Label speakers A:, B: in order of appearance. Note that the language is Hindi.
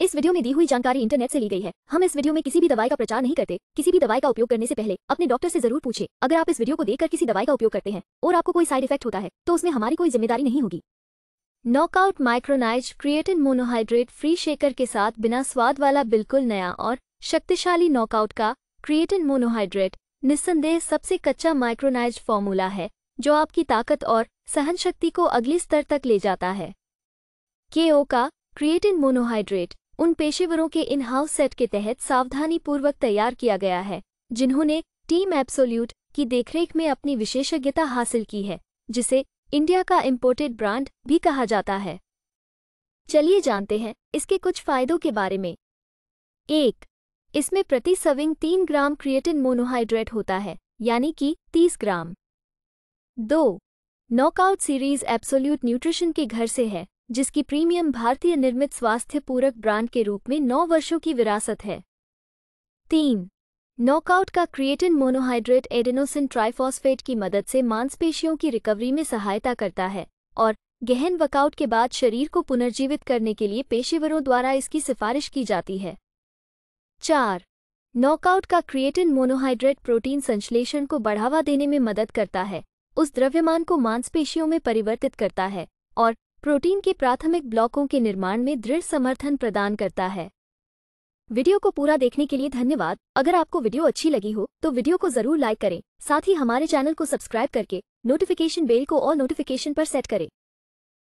A: इस वीडियो में दी हुई जानकारी इंटरनेट से ली गई है हम इस वीडियो में किसी भी दवाई का प्रचार नहीं करते किसी भी दवाई का उपयोग करने से पहले अपने डॉक्टर से जरूर पूछे अगर आप इस वीडियो को देखकर किसी दवाई का उपयोग करते हैं और आपको कोई साइड इफेक्ट होता है तो उसमें हमारी कोई जिम्मेदारी नहीं होगी knockout micronise creatine monohydrate free shaker के साथ बिना स्वाद वाला बिल्कुल नया और शक्तिशाली नॉकआउट का क्रिएटिन मोनोहाइड्रेट निस्संदेह सबसे कच्चा माइक्रोनाइज फॉर्मूला है जो आपकी ताकत और सहन शक्ति को अगले स्तर तक ले जाता है के का क्रिएटिन मोनोहाइड्रेट उन पेशेवरों के इन हाउस सेट के तहत सावधानीपूर्वक तैयार किया गया है जिन्होंने टीम एब्सोल्यूट की देखरेख में अपनी विशेषज्ञता हासिल की है जिसे इंडिया का इम्पोर्टेड ब्रांड भी कहा जाता है चलिए जानते हैं इसके कुछ फायदों के बारे में एक इसमें प्रति सविंग तीन ग्राम क्रिएटिन मोनोहाइड्रेट होता है यानी कि तीस ग्राम दो नॉकआउट सीरीज एब्सोल्यूट न्यूट्रिशन के घर से है जिसकी प्रीमियम भारतीय निर्मित स्वास्थ्य पूरक ब्रांड के रूप में नौ वर्षों की विरासत है तीन नॉकआउट का क्रिएटिन मोनोहाइड्रेट एडेनोसिन ट्राइफॉस्फेट की मदद से मांसपेशियों की रिकवरी में सहायता करता है और गहन वर्कआउट के बाद शरीर को पुनर्जीवित करने के लिए पेशेवरों द्वारा इसकी सिफारिश की जाती है चार नॉकआउट का क्रिएटिन मोनोहाइड्रेट प्रोटीन संश्लेषण को बढ़ावा देने में मदद करता है उस द्रव्यमान को मांसपेशियों में परिवर्तित करता है और प्रोटीन के प्राथमिक ब्लॉकों के निर्माण में दृढ़ समर्थन प्रदान करता है वीडियो को पूरा देखने के लिए धन्यवाद अगर आपको वीडियो अच्छी लगी हो तो वीडियो को जरूर लाइक करें साथ ही हमारे चैनल को सब्सक्राइब करके नोटिफिकेशन बेल को और नोटिफिकेशन पर सेट करें